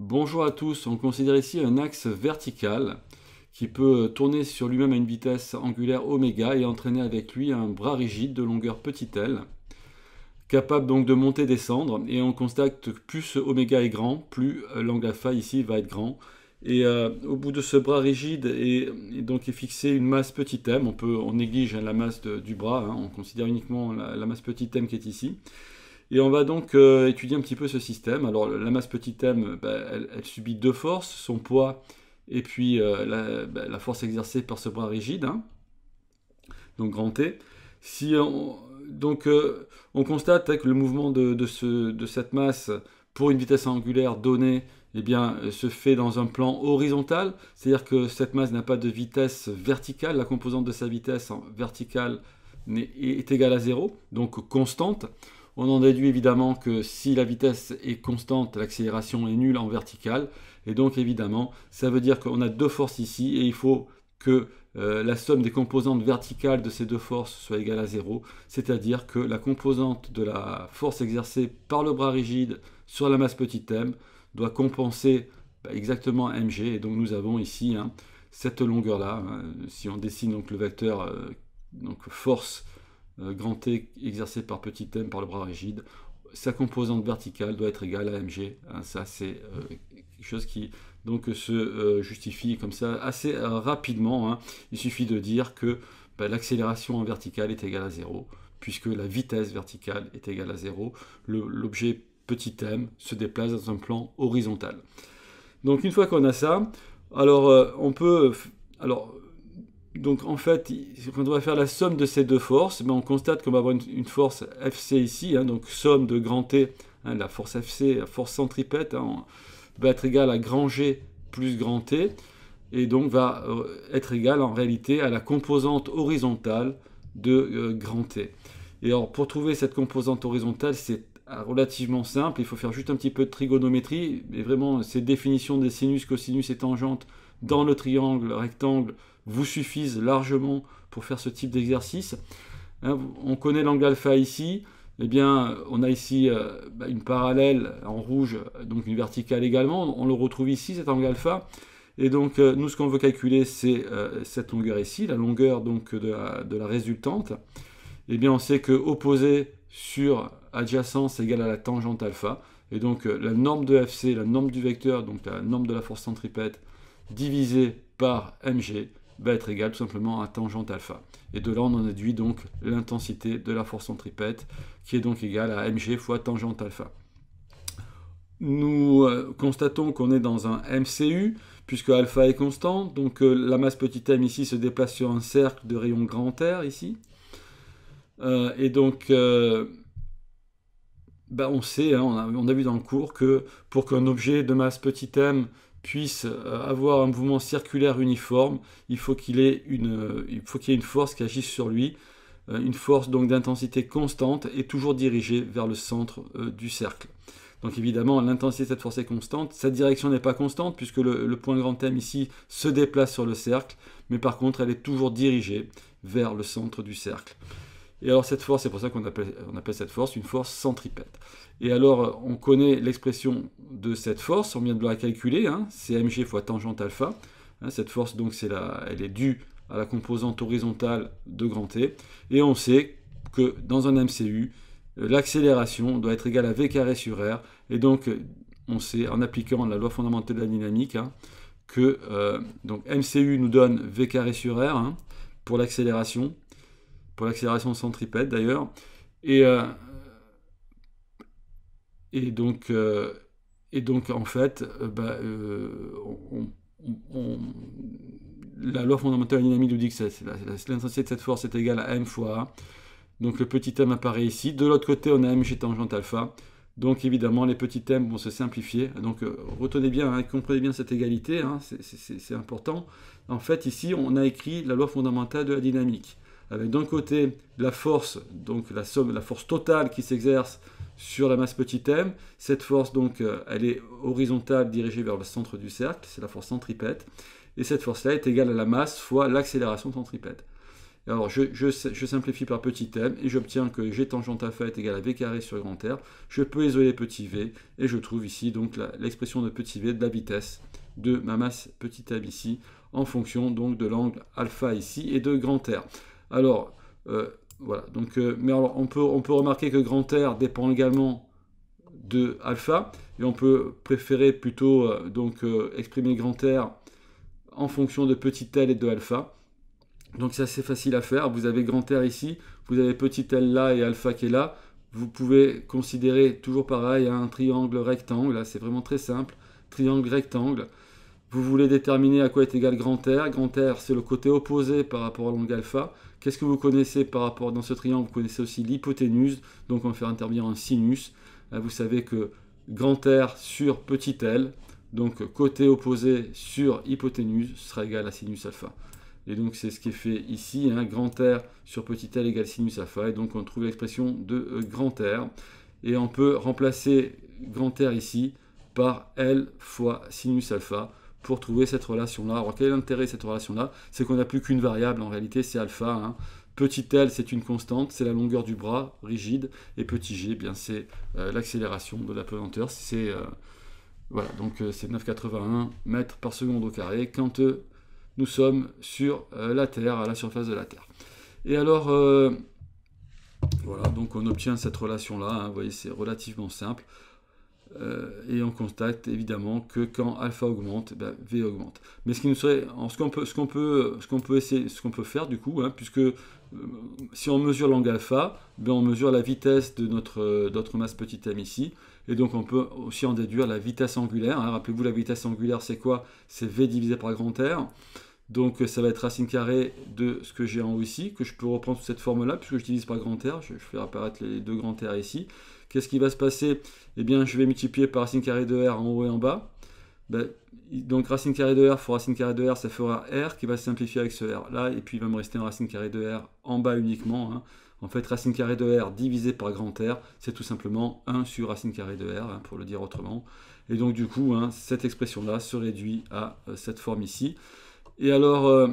Bonjour à tous, on considère ici un axe vertical qui peut tourner sur lui-même à une vitesse angulaire oméga et entraîner avec lui un bras rigide de longueur petit L, capable donc de monter descendre et on constate que plus oméga est grand, plus l'angle alpha ici va être grand. Et euh, au bout de ce bras rigide est, et donc est fixé une masse petit m, on, peut, on néglige la masse du bras, hein. on considère uniquement la, masse petit m qui est ici. Et on va donc euh, étudier un petit peu ce système. Alors la masse petit m, bah, elle, subit deux forces, son poids et puis euh, bah, la, force exercée par ce bras rigide, hein, donc grand T. Si on, donc euh, on constate que le mouvement de, de, cette masse pour une vitesse angulaire donnée eh bien, se fait dans un plan horizontal, c'est-à-dire que cette masse n'a pas de vitesse verticale, la composante de sa vitesse verticale est, est égale à 0, donc constante. On en déduit évidemment que si la vitesse est constante, l'accélération est nulle en verticale. Et donc évidemment, ça veut dire qu'on a deux forces ici et il faut que euh, la somme des composantes verticales de ces deux forces soit égale à 0, c'est-à-dire que la composante de la force exercée par le bras rigide sur la masse petit m doit compenser bah, exactement mg, et donc nous avons ici hein, cette longueur-là, hein, si on dessine donc le vecteur euh, donc force euh, grand T e exercé par petit M par le bras rigide, sa composante verticale doit être égale à mg. Hein, ça, c'est euh, quelque chose qui donc se euh, justifie comme ça assez rapidement. Hein. Il suffit de dire que bah, l'accélération en verticale est égale à 0, puisque la vitesse verticale est égale à 0. L'objet petit m se déplace dans un plan horizontal. Donc une fois qu'on a ça, alors on peut... Alors, donc en fait, quand on va faire la somme de ces deux forces, ben, on constate qu'on va avoir une, force FC ici, hein, donc somme de grand T, hein, la force FC, la force centripète, hein, va être égale à grand G plus grand T, et donc va euh, être égale en réalité à la composante horizontale de euh, grand T. Et alors pour trouver cette composante horizontale, c'est euh, relativement simple, il faut faire juste un petit peu de trigonométrie, mais vraiment ces définitions des sinus, cosinus et tangentes dans le triangle rectangle vous suffisent largement pour faire ce type d'exercice. Hein, on connaît l'angle alpha ici. Eh bien, on a ici euh, bah, une parallèle en rouge, donc une verticale également. On le retrouve ici, cet angle alpha. Et donc, euh, nous, ce qu'on veut calculer, c'est euh, cette longueur ici, la longueur donc de la, résultante. Eh bien, on sait que opposé sur c'est égal à la tangente alpha. Et donc, la norme de FC, la norme du vecteur, donc la norme de la force centripète, divisée par mg, va être égal tout simplement à tangente alpha. Et de là, on en déduit donc l'intensité de la force centripète, qui est donc égale à mg fois tangente alpha. Nous euh, constatons qu'on est dans un MCU, puisque alpha est constant, donc euh, la masse petit m ici se déplace sur un cercle de rayon grand R ici. Euh, et donc ben, on sait, hein, on, a, vu dans le cours que pour qu'un objet de masse petit m puisse euh, avoir un mouvement circulaire uniforme, euh, il faut qu'il y ait une force qui agisse sur lui, euh, une force donc d'intensité constante et toujours dirigée vers le centre du cercle. Donc évidemment, l'intensité de cette force est constante. sa direction n'est pas constante puisque le, le, point grand M ici se déplace sur le cercle, mais par contre, elle est toujours dirigée vers le centre du cercle. Et alors cette force, c'est pour ça qu'on appelle, cette force une force centripète. Et alors on connaît l'expression de cette force, on vient de la calculer, hein, c'est mg fois tangente alpha. Hein, cette force donc elle est due à la composante horizontale de grand T. E. Et on sait que dans un MCU, l'accélération doit être égale à v carré sur r. Et donc on sait en appliquant la loi fondamentale de la dynamique hein, que euh, donc MCU nous donne v carré sur r pour l'accélération pour l'accélération centripète d'ailleurs. Euh, euh, et, donc, en fait, euh, bah, la loi fondamentale de la dynamique nous dit que l'intensité de cette force est égale à m fois a. Donc le petit m apparaît ici. De l'autre côté, on a m chez tangente alpha. Donc évidemment, les petits m vont se simplifier. Donc retenez bien, hein, comprenez bien cette égalité, hein. c'est important. En fait, ici, on a écrit la loi fondamentale de la dynamique avec d'un côté la force, donc la somme, la force totale qui s'exerce sur la masse petit m. Cette force, donc, euh, elle est horizontale, dirigée vers le centre du cercle, c'est la force centripète. Et cette force-là est égale à la masse fois l'accélération centripète. Alors, je, simplifie par petit m et j'obtiens que g tangente alpha est égal à v carré sur grand R. Je peux isoler petit v et je trouve ici donc l'expression de petit v de la vitesse de ma masse petit m ici en fonction donc de l'angle alpha ici et de grand R. Alors, euh, voilà. Euh, mais alors, on peut, on peut remarquer que grand R dépend également de alpha, et on peut préférer plutôt euh, donc exprimer grand R en fonction de petit l et de alpha. Donc c'est assez facile à faire. Vous avez grand R ici, vous avez petit l là et alpha qui est là. Vous pouvez considérer toujours pareil hein, un triangle rectangle. c'est vraiment très simple. Triangle rectangle. Vous voulez déterminer à quoi est égal grand R. Grand R, c'est le côté opposé par rapport à l'angle alpha. Qu'est-ce que vous connaissez par rapport dans ce triangle Vous connaissez aussi l'hypoténuse, donc on va faire intervenir un sinus. Euh, vous savez que grand R sur petit L, donc côté opposé sur hypoténuse sera égal à sinus alpha. Et donc c'est ce qui est fait ici, hein. grand R sur petit L égale sinus alpha. Et donc on trouve l'expression de euh, grand R. Et on peut remplacer grand R ici par L fois sinus alpha pour trouver cette relation-là. Alors quel est l'intérêt de cette relation-là C'est qu'on n'a plus qu'une variable, en réalité c'est alpha. Hein. Petit L, c'est une constante, c'est la longueur du bras rigide, et petit g, eh bien c'est euh, l'accélération de la pesanteur. C'est euh, voilà, donc euh, c'est 9,81 mètres par seconde au carré quand nous sommes sur la Terre, à la surface de la Terre. Et alors, voilà, donc on obtient cette relation-là. Hein. vous voyez, c'est relativement simple. Euh, et on constate évidemment que quand alpha augmente, eh ben, V augmente. Mais ce qui nous serait, ce qu'on peut, ce qu'on peut, ce qu'on peut essayer, ce qu'on peut faire du coup, hein, puisque euh, si on mesure l'angle alpha, ben, on mesure la vitesse de notre, euh, masse petit m ici, et donc on peut aussi en déduire la vitesse angulaire. Hein. Rappelez-vous, la vitesse angulaire, c'est quoi C'est V divisé par grand R. Donc ça va être racine carrée de ce que j'ai en haut ici, que je peux reprendre sous cette forme-là, puisque je divise par grand R, je, fais apparaître les deux grands R ici. Qu'est-ce qui va se passer Eh bien, je vais multiplier par racine carrée de r en haut et en bas. Ben, donc racine carrée de r fois racine carrée de r, ça fera r qui va se simplifier avec ce r là, et puis il va me rester un racine carrée de r en bas uniquement. Hein. En fait, racine carrée de r divisé par grand R, c'est tout simplement 1 sur racine carrée de r, hein, pour le dire autrement. Et donc du coup, hein, cette expression-là se réduit à euh, cette forme ici. Et alors, euh,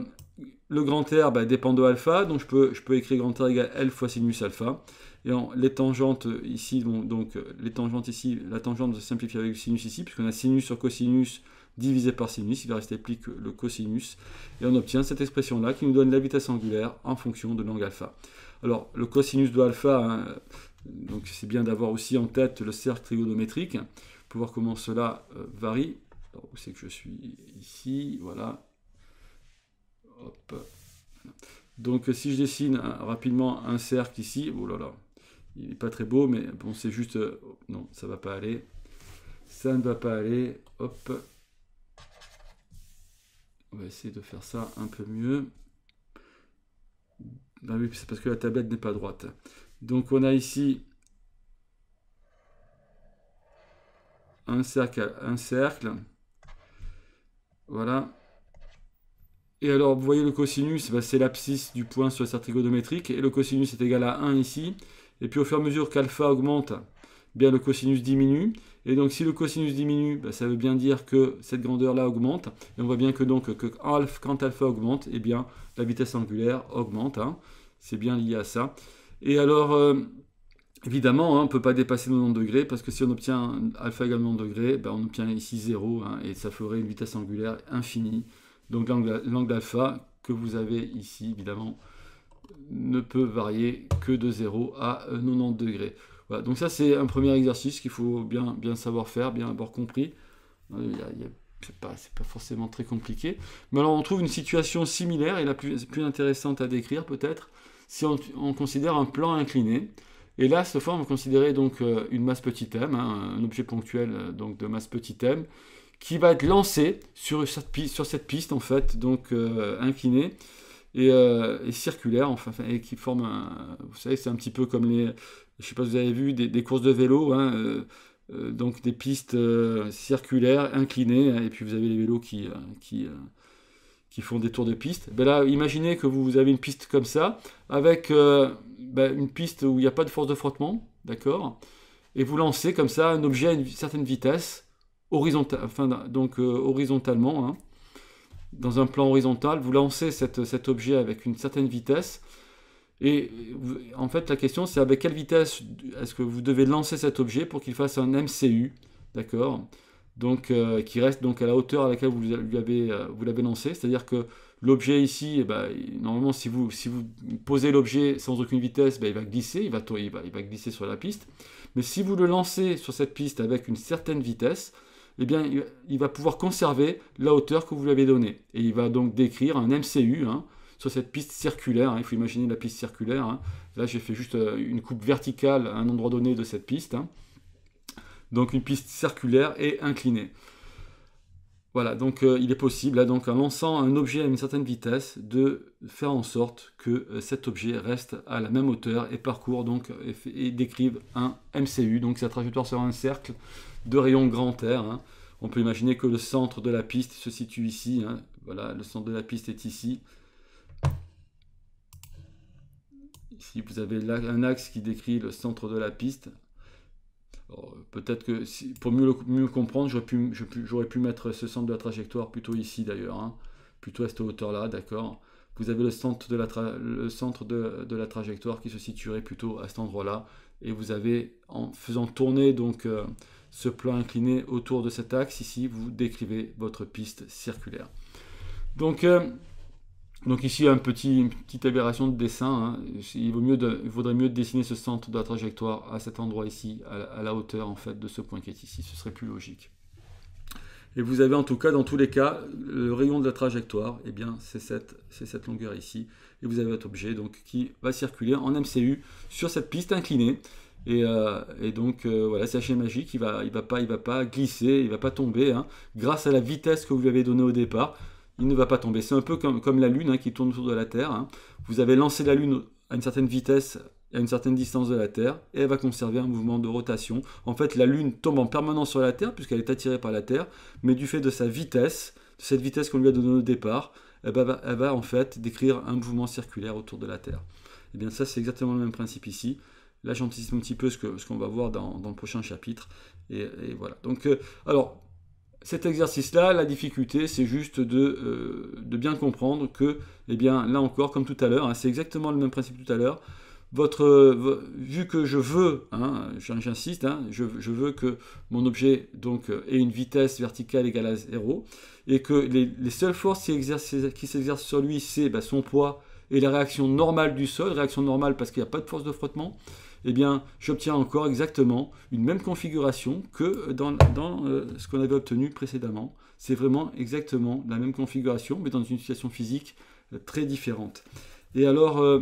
le grand R ben, dépend de alpha, donc je peux, écrire grand R égale L fois sinus alpha. Et les tangentes ici, donc, euh, les tangentes ici, la tangente se simplifie avec le sinus ici, puisqu'on a sinus sur cosinus divisé par sinus, il va rester plus que le cosinus, et on obtient cette expression-là qui nous donne la vitesse angulaire en fonction de l'angle alpha. Alors, le cosinus de alpha, hein, donc c'est bien d'avoir aussi en tête le cercle trigonométrique, pour voir comment cela euh, varie. Alors, où c'est que je suis Ici, voilà. Donc, si je dessine hein, rapidement un cercle ici, oh là là, il n'est pas très beau, mais bon, c'est juste. Euh, non, ça ne va pas aller. Ça ne va pas aller. Hop. On va essayer de faire ça un peu mieux. Ben oui, c'est parce que la tablette n'est pas droite. Donc on a ici un cercle, un cercle. Voilà. Et alors, vous voyez le cosinus, bah, c'est l'abscisse du point sur la cercle trigonométrique. Et le cosinus est égal à 1 ici. Et puis au fur et à mesure qu'alpha augmente, eh bien le cosinus diminue. Et donc si le cosinus diminue, bah, ça veut bien dire que cette grandeur-là augmente. Et on voit bien que donc quand alpha augmente, eh bien la vitesse angulaire augmente. Hein. C'est bien lié à ça. Et alors, euh, évidemment, hein, on ne peut pas dépasser 90 degrés, parce que si on obtient alpha égale 90 degrés, bah, on obtient ici 0, hein, et ça ferait une vitesse angulaire infinie. Donc l'angle alpha que vous avez ici, évidemment, ne peut varier que de 0 à 90 euh, degrés. Voilà, donc ça c'est un premier exercice qu'il faut bien, bien savoir faire, bien avoir compris. Euh, c'est pas, pas, forcément très compliqué. Mais alors on trouve une situation similaire et la plus, intéressante à décrire peut-être, si on, considère un plan incliné. Et là, cette fois, on va considérer donc euh, une masse petit m, hein, un objet ponctuel donc de masse petit m, qui va être lancé sur cette piste, en fait, donc inclinée. Euh, et, circulaire, enfin, et qui forme un, Vous savez, c'est un petit peu comme les. Je sais pas si vous avez vu des, courses de vélo, hein, euh, euh, donc des pistes circulaires, inclinées, et puis vous avez les vélos qui, qui, qui font des tours de piste. Ben là, imaginez que vous avez une piste comme ça, avec ben une piste où il n'y a pas de force de frottement, d'accord Et vous lancez comme ça un objet à une certaine vitesse, horizontal, donc horizontalement. Hein, dans un plan horizontal, vous lancez cet objet avec une certaine vitesse. Et en fait, la question, c'est avec quelle vitesse est-ce que vous devez lancer cet objet pour qu'il fasse un MCU, d'accord Donc, euh, qui reste donc à la hauteur à laquelle vous euh, l'avez lancé. C'est-à-dire que l'objet ici, eh ben, normalement, si vous, posez l'objet sans aucune vitesse, ben, il va glisser, il va glisser sur la piste. Mais si vous le lancez sur cette piste avec une certaine vitesse, eh bien, il va pouvoir conserver la hauteur que vous lui avez donnée. Et il va donc décrire un MCU hein, sur cette piste circulaire. Hein. Il faut imaginer la piste circulaire. Hein. Là, j'ai fait juste euh, une coupe verticale à un endroit donné de cette piste. Donc, une piste circulaire et inclinée. Voilà, donc euh, il est possible, donc, en lançant un objet à une certaine vitesse, de faire en sorte que euh, cet objet reste à la même hauteur et parcourt donc et décrive un MCU. Donc sa trajectoire sera un cercle de rayon grand air. Hein. On peut imaginer que le centre de la piste se situe ici. Hein. Voilà, le centre de la piste est ici. Ici, vous avez un axe qui décrit le centre de la piste. Peut-être que pour mieux, mieux comprendre, j'aurais pu, mettre ce centre de la trajectoire plutôt ici d'ailleurs, hein. plutôt à cette hauteur-là, d'accord Vous avez le centre, de la, le centre de, la trajectoire qui se situerait plutôt à cet endroit-là, et vous avez, en faisant tourner donc euh, ce plan incliné autour de cet axe. Ici, vous décrivez votre piste circulaire. Donc, euh, donc ici, un petit, une petite aberration de dessin. Hein. Il, vaut mieux vaudrait mieux dessiner ce centre de la trajectoire à cet endroit ici, à, la hauteur en fait de ce point qui est ici. Ce serait plus logique. Et vous avez en tout cas, dans tous les cas, le rayon de la trajectoire, eh bien, c'est cette, cette, longueur ici. Et vous avez votre objet donc, qui va circuler en MCU sur cette piste inclinée. Euh, et, donc euh, voilà, c'est Magique, il va, va pas, glisser, il va pas tomber. Hein. Grâce à la vitesse que vous lui avez donnée au départ, il ne va pas tomber. C'est un peu comme, la Lune hein, qui tourne autour de la Terre. Hein. Vous avez lancé la Lune à une certaine vitesse, à une certaine distance de la Terre, et elle va conserver un mouvement de rotation. En fait, la Lune tombe en permanence sur la Terre, puisqu'elle est attirée par la Terre, mais du fait de sa vitesse, de cette vitesse qu'on lui a donnée au départ, elle va, elle va en fait décrire un mouvement circulaire autour de la Terre. Et eh bien ça, c'est exactement le même principe ici. Là, j'anticipe un petit peu ce qu'on ce qu'on va voir dans, le prochain chapitre. Et, voilà. Donc, euh, alors, cet exercice-là, la difficulté, c'est juste euh, de, bien comprendre que, eh bien, là encore, comme tout à l'heure, hein, c'est exactement le même principe tout à l'heure. Votre, euh, vu que je veux, hein, j'insiste, hein, je, veux que mon objet donc, ait une vitesse verticale égale à 0, et que les, seules forces qui s'exercent sur lui, c'est bah, son poids et la réaction normale du sol, réaction normale parce qu'il n'y a pas de force de frottement, eh bien, j'obtiens encore exactement une même configuration que dans, euh, ce qu'on avait obtenu précédemment. C'est vraiment exactement la même configuration, mais dans une situation physique euh, très différente. Et alors, euh,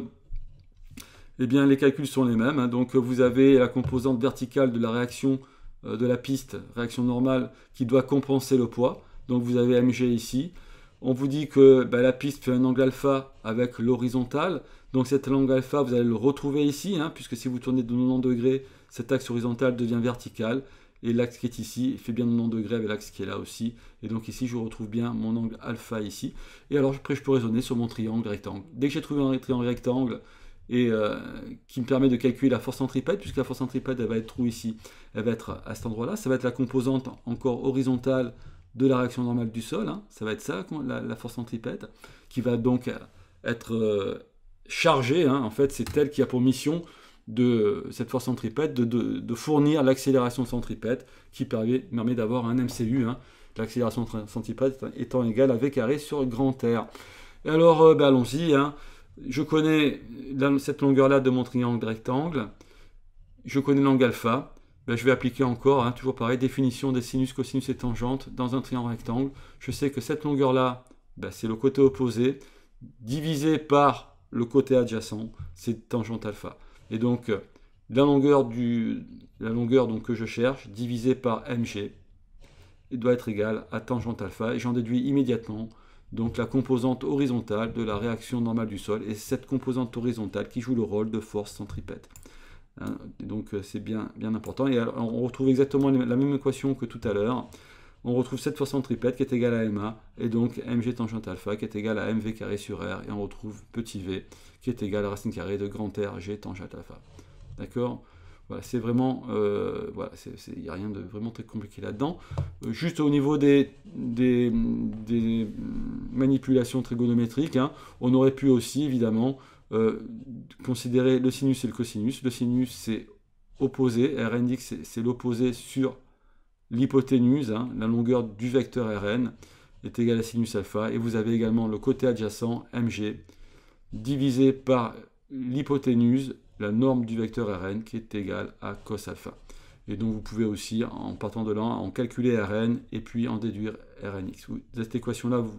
eh bien, les calculs sont les mêmes. Hein. donc, vous avez la composante verticale de la réaction de la piste, réaction normale, qui doit compenser le poids. Donc, vous avez mg ici. On vous dit que bah, la piste fait un angle alpha avec l'horizontale. Donc cet angle alpha, vous allez le retrouver ici, hein, puisque si vous tournez de 90 degrés, cet axe horizontal devient vertical. Et l'axe qui est ici fait bien 90 degrés avec l'axe qui est là aussi. Et donc ici, je retrouve bien mon angle alpha ici. Et alors, après, je peux raisonner sur mon triangle rectangle. Dès que j'ai trouvé un triangle rectangle, et euh, qui me permet de calculer la force centripète, puisque la force centripète, elle va être où ici Elle va être à cet endroit-là. Ça va être la composante encore horizontale de la réaction normale du sol. Hein. Ça va être ça, la, force centripète, qui va donc être... Euh, chargée, hein. en fait, c'est elle qui a pour mission de cette force centripète de, fournir l'accélération centripète qui permet, d'avoir un MCU, hein. l'accélération centripète étant égale à V carré sur grand R. Et alors, euh, bah, allons-y. Hein. Je connais cette longueur-là de mon triangle rectangle. Je connais l'angle alpha. Bah, je vais appliquer encore, toujours pareil, définition des sinus, cosinus et tangente dans un triangle rectangle. Je sais que cette longueur-là, bah, c'est le côté opposé, divisé par le côté adjacent, c'est tangente alpha. Et donc, euh, la longueur, du, la longueur donc, que je cherche, divisée par mg, doit être égale à tangente alpha. Et j'en déduis immédiatement donc la composante horizontale de la réaction normale du sol. Et cette composante horizontale qui joue le rôle de force centripète. Hein, donc euh, c'est bien, bien important. Et on retrouve exactement la même équation que tout à l'heure on retrouve cette fois son triplette qui est égale à MA, et donc mg tangente alpha qui est égal à mv carré sur r, et on retrouve petit v qui est égal à racine carrée de grand R g tangente alpha. D'accord voilà, c'est vraiment, euh, voilà, il n'y a rien de vraiment très compliqué là-dedans. Euh, juste au niveau des, des, manipulations trigonométriques, hein, on aurait pu aussi évidemment euh, considérer le sinus et le cosinus. Le sinus c'est opposé, Rnx, c'est l'opposé sur l'hypoténuse, hein, la longueur du vecteur Rn, est égale à sinus alpha. Et vous avez également le côté adjacent, Mg, divisé par l'hypoténuse, la norme du vecteur Rn, qui est égale à cos alpha. Et donc vous pouvez aussi, en partant de là, en calculer Rn et puis en déduire Rnx. Cette équation-là, vous,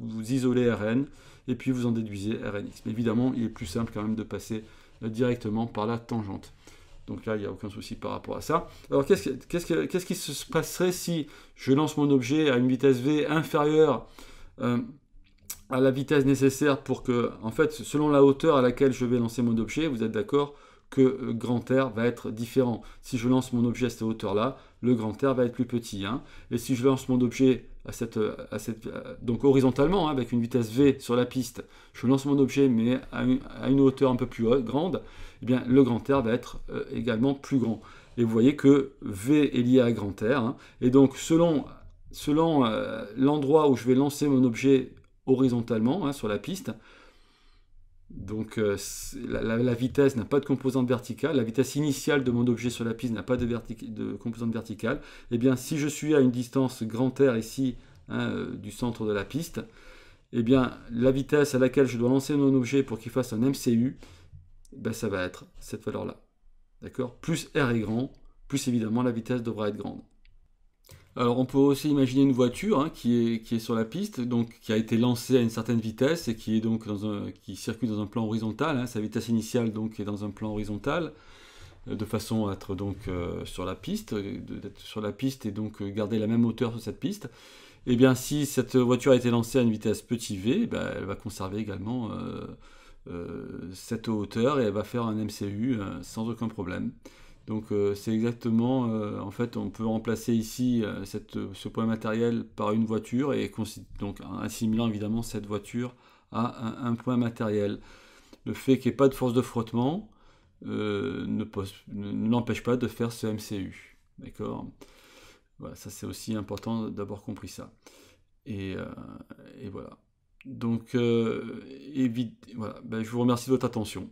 vous, isolez Rn et puis vous en déduisez Rnx. Mais évidemment, il est plus simple quand même de passer euh, directement par la tangente. Donc là, il n'y a aucun souci par rapport à ça. Alors, qu'est-ce, qui se passerait si je lance mon objet à une vitesse V inférieure euh, à la vitesse nécessaire pour que, en fait, selon la hauteur à laquelle je vais lancer mon objet, vous êtes d'accord que euh, grand R va être différent. Si je lance mon objet à cette hauteur-là, le grand R va être plus petit. Hein. Et si je lance mon objet donc horizontalement, hein, avec une vitesse v sur la piste, je lance mon objet, mais à une, hauteur un peu plus grande, eh bien, le grand R va être euh, également plus grand. Et vous voyez que v est lié à grand R, hein. et donc, selon, euh, l'endroit où je vais lancer mon objet horizontalement hein, sur la piste, donc euh, la, vitesse n'a pas de composante verticale, la vitesse initiale de mon objet sur la piste n'a pas de, composante verticale. Et eh bien si je suis à une distance grand R ici hein, euh, du centre de la piste, et eh bien la vitesse à laquelle je dois lancer mon objet pour qu'il fasse un MCU, ben, ça va être cette valeur-là. D'accord Plus R est grand, plus évidemment la vitesse devra être grande. Alors on peut aussi imaginer une voiture hein, qui, est, sur la piste, donc qui a été lancée à une certaine vitesse et qui, est donc dans un, qui circule dans un plan horizontal. Hein. sa vitesse initiale donc est dans un plan horizontal, euh, de façon à être donc euh, sur la piste, euh, sur la piste et donc garder la même hauteur sur cette piste. Et eh bien si cette voiture a été lancée à une vitesse petit v, eh ben, elle va conserver également cette hauteur et elle va faire un MCU sans aucun problème. Donc euh, c'est exactement, euh, en fait, on peut remplacer ici euh, ce point matériel par une voiture et donc en assimilant évidemment cette voiture à un, point matériel. Le fait qu'il n'y ait pas de force de frottement ne, l'empêche pas de faire ce MCU. D'accord Voilà, ça c'est aussi important d'avoir compris ça. Et, voilà. Donc, voilà. Ben, je vous remercie de votre attention.